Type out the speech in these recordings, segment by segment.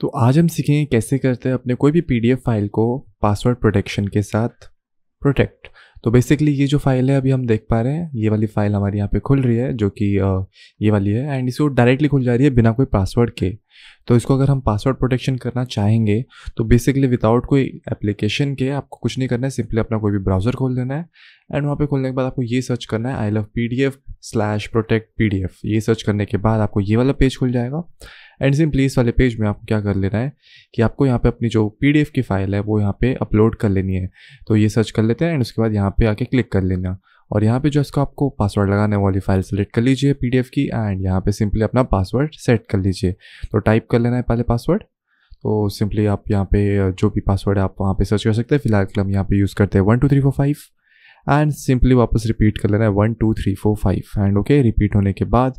तो आज हम सीखेंगे कैसे करते हैं अपने कोई भी पी फाइल को पासवर्ड प्रोटेक्शन के साथ प्रोटेक्ट तो बेसिकली ये जो फाइल है अभी हम देख पा रहे हैं ये वाली फाइल हमारी यहाँ पे खुल रही है जो कि ये वाली है एंड इसको डायरेक्टली खुल जा रही है बिना कोई पासवर्ड के तो इसको अगर हम पासवर्ड प्रोटेक्शन करना चाहेंगे तो बेसिकली विदाउट कोई एप्लीकेशन के आपको कुछ नहीं करना है सिंपली अपना कोई भी ब्राउज़र खोल देना है एंड वहाँ पर खोलने के बाद आपको ये सर्च करना है I love P D F slash protect P D F ये सर्च करने के बाद आपको ये वाला पेज खुल जाएगा एंड सिंपली इस वाले पेज में आपको क्या कर लेना है कि आपको यहाँ पे अपनी जो पी की फाइल है वो यहाँ पे अपलोड कर लेनी है तो ये सर्च कर लेते हैं एंड उसके बाद यहाँ पे आके क्लिक कर लेना और यहाँ पे जो इसको आपको पासवर्ड लगाने वाली फाइल सेलेक्ट कर लीजिए पी की एंड यहाँ पे सिंपली अपना पासवर्ड सेट कर लीजिए तो टाइप कर लेना है पहले पासवर्ड तो सिंपली आप यहाँ पे जो भी पासवर्ड है आप वहाँ पे सर्च कर सकते हैं फिलहाल हम यहाँ पे यूज़ करते हैं one two three four five and simply वापस रिपीट कर लेना है one two three four five and okay repeat होने के बाद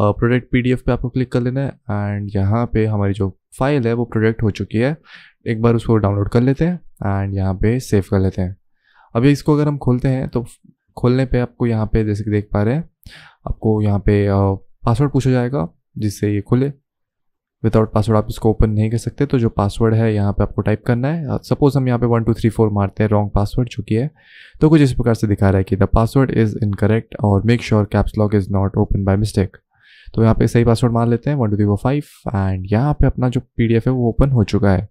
प्रोडक्ट पी डी एफ पर आपको क्लिक कर लेना है एंड यहाँ पे हमारी जो फाइल है वो प्रोडक्ट हो चुकी है एक बार उसको डाउनलोड कर लेते हैं एंड यहाँ पे सेव कर लेते हैं अभी इसको अगर हम खोलते हैं तो खोलने पे आपको यहाँ पे जैसे कि देख पा रहे हैं आपको यहाँ पे पासवर्ड uh, पूछा जाएगा जिससे ये खुले विदाउट पासवर्ड आप इसको ओपन नहीं कर सकते तो जो पासवर्ड है यहाँ पे आपको टाइप करना है सपोज uh, हम यहाँ पे वन टू थ्री फोर मारते हैं रॉन्ग पासवर्ड चुकी है तो कुछ इस प्रकार से दिखा रहा है कि द पासवर्ड इज़ इनकरेक्ट और make sure caps lock is not open by mistake तो यहाँ पे सही पासवर्ड मार लेते हैं one two three four five and यहाँ पे अपना जो पी है वो ओपन हो चुका है